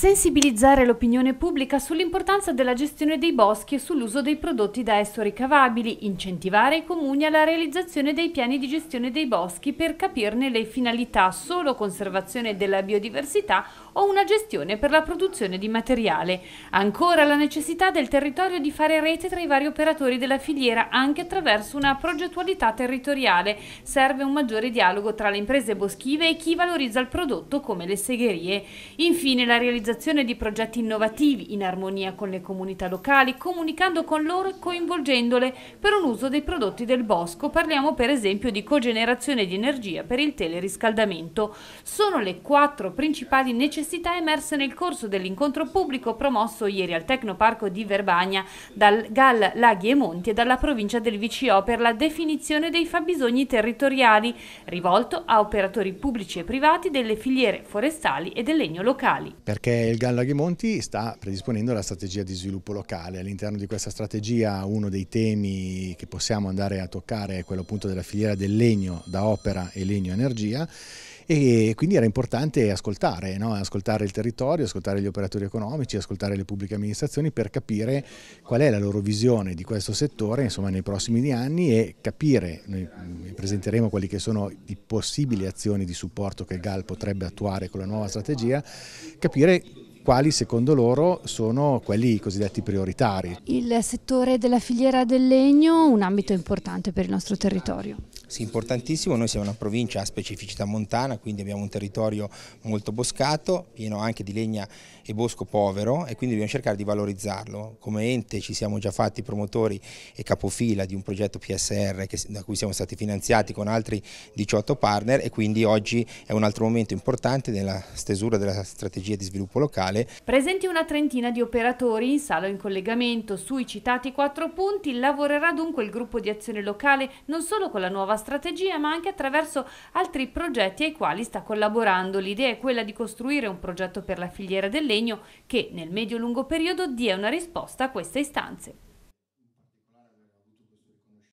Sensibilizzare l'opinione pubblica sull'importanza della gestione dei boschi e sull'uso dei prodotti da esso ricavabili, incentivare i comuni alla realizzazione dei piani di gestione dei boschi per capirne le finalità, solo conservazione della biodiversità o una gestione per la produzione di materiale. Ancora la necessità del territorio di fare rete tra i vari operatori della filiera anche attraverso una progettualità territoriale. Serve un maggiore dialogo tra le imprese boschive e chi valorizza il prodotto come le segherie. Infine la realizzazione realizzazione di progetti innovativi in armonia con le comunità locali, comunicando con loro e coinvolgendole per un uso dei prodotti del bosco. Parliamo per esempio di cogenerazione di energia per il teleriscaldamento. Sono le quattro principali necessità emerse nel corso dell'incontro pubblico promosso ieri al Tecnoparco di Verbagna dal GAL Laghi e Monti e dalla provincia del VCO per la definizione dei fabbisogni territoriali, rivolto a operatori pubblici e privati delle filiere forestali e del legno locali. Perché eh, il GAN Monti sta predisponendo la strategia di sviluppo locale. All'interno di questa strategia uno dei temi che possiamo andare a toccare è quello appunto della filiera del legno da opera e legno energia e quindi era importante ascoltare, no? ascoltare il territorio, ascoltare gli operatori economici, ascoltare le pubbliche amministrazioni per capire qual è la loro visione di questo settore insomma, nei prossimi anni e capire, noi mm, presenteremo quali che sono i possibili azioni di supporto che GAL potrebbe attuare con la nuova strategia, capire quali secondo loro sono quelli cosiddetti prioritari. Il settore della filiera del legno è un ambito importante per il nostro territorio. Sì, importantissimo, noi siamo una provincia a specificità montana, quindi abbiamo un territorio molto boscato, pieno anche di legna e bosco povero e quindi dobbiamo cercare di valorizzarlo. Come ente ci siamo già fatti promotori e capofila di un progetto PSR che, da cui siamo stati finanziati con altri 18 partner e quindi oggi è un altro momento importante nella stesura della strategia di sviluppo locale. Presenti una trentina di operatori in sala o in collegamento sui citati quattro punti, lavorerà dunque il gruppo di azione locale non solo con la nuova strategia ma anche attraverso altri progetti ai quali sta collaborando. L'idea è quella di costruire un progetto per la filiera del legno che nel medio-lungo periodo dia una risposta a queste istanze.